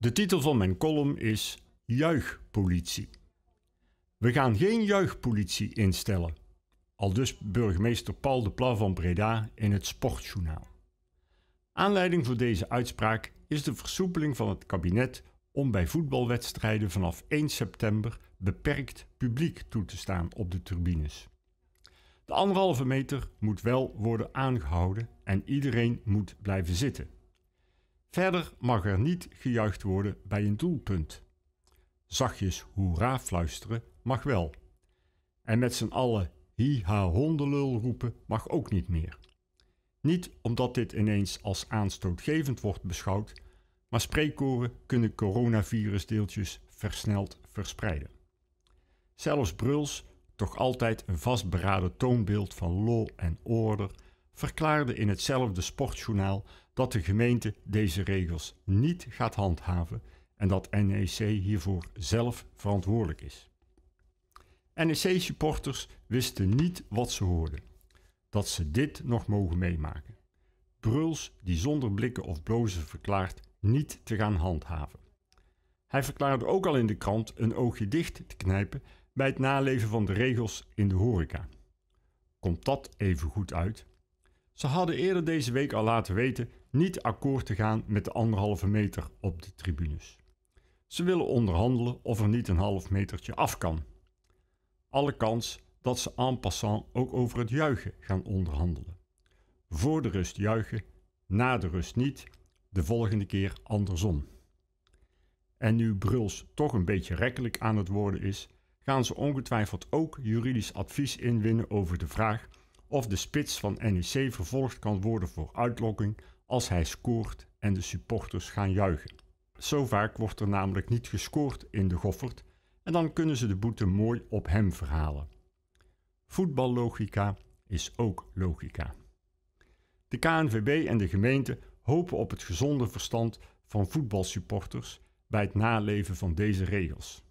De titel van mijn column is Juichpolitie. We gaan geen juichpolitie instellen, aldus burgemeester Paul de Pla van Breda in het Sportjournaal. Aanleiding voor deze uitspraak is de versoepeling van het kabinet om bij voetbalwedstrijden vanaf 1 september beperkt publiek toe te staan op de turbines. De anderhalve meter moet wel worden aangehouden en iedereen moet blijven zitten. Verder mag er niet gejuicht worden bij een doelpunt. Zachtjes hoera fluisteren mag wel. En met z'n allen hi-ha hondenlul roepen mag ook niet meer. Niet omdat dit ineens als aanstootgevend wordt beschouwd, maar spreekkoren kunnen coronavirusdeeltjes versneld verspreiden. Zelfs bruls, toch altijd een vastberaden toonbeeld van lol en order, verklaarde in hetzelfde sportjournaal dat de gemeente deze regels niet gaat handhaven en dat NEC hiervoor zelf verantwoordelijk is. NEC-supporters wisten niet wat ze hoorden, dat ze dit nog mogen meemaken. Bruls die zonder blikken of blozen verklaart niet te gaan handhaven. Hij verklaarde ook al in de krant een oogje dicht te knijpen bij het naleven van de regels in de horeca. Komt dat even goed uit? Ze hadden eerder deze week al laten weten niet akkoord te gaan met de anderhalve meter op de tribunes. Ze willen onderhandelen of er niet een half metertje af kan. Alle kans dat ze en passant ook over het juichen gaan onderhandelen. Voor de rust juichen, na de rust niet, de volgende keer andersom. En nu Bruls toch een beetje rekkelijk aan het worden is, gaan ze ongetwijfeld ook juridisch advies inwinnen over de vraag of de spits van NEC vervolgd kan worden voor uitlokking als hij scoort en de supporters gaan juichen. Zo vaak wordt er namelijk niet gescoord in de Goffert en dan kunnen ze de boete mooi op hem verhalen. Voetballogica is ook logica. De KNVB en de gemeente hopen op het gezonde verstand van voetbalsupporters bij het naleven van deze regels.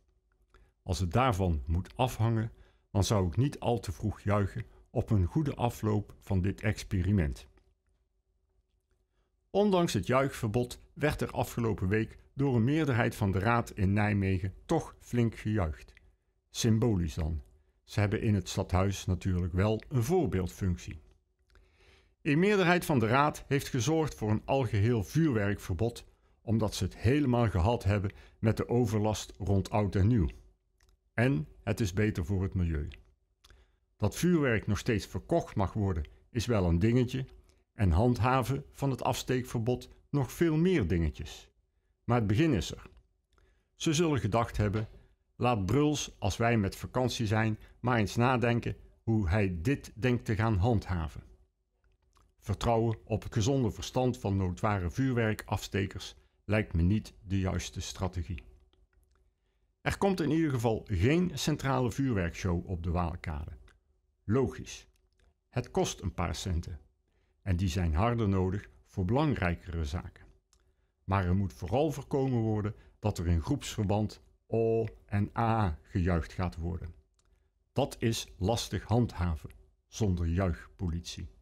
Als het daarvan moet afhangen, dan zou ik niet al te vroeg juichen op een goede afloop van dit experiment. Ondanks het juichverbod werd er afgelopen week door een meerderheid van de Raad in Nijmegen toch flink gejuicht. Symbolisch dan. Ze hebben in het stadhuis natuurlijk wel een voorbeeldfunctie. Een meerderheid van de Raad heeft gezorgd voor een algeheel vuurwerkverbod, omdat ze het helemaal gehad hebben met de overlast rond oud en nieuw. En het is beter voor het milieu. Dat vuurwerk nog steeds verkocht mag worden is wel een dingetje en handhaven van het afsteekverbod nog veel meer dingetjes. Maar het begin is er. Ze zullen gedacht hebben: laat Bruls, als wij met vakantie zijn, maar eens nadenken hoe hij dit denkt te gaan handhaven. Vertrouwen op het gezonde verstand van noodware vuurwerkafstekers lijkt me niet de juiste strategie. Er komt in ieder geval geen centrale vuurwerkshow op de Waalkade. Logisch. Het kost een paar centen. En die zijn harder nodig voor belangrijkere zaken. Maar er moet vooral voorkomen worden dat er in groepsverband O en A gejuicht gaat worden. Dat is lastig handhaven zonder juichpolitie.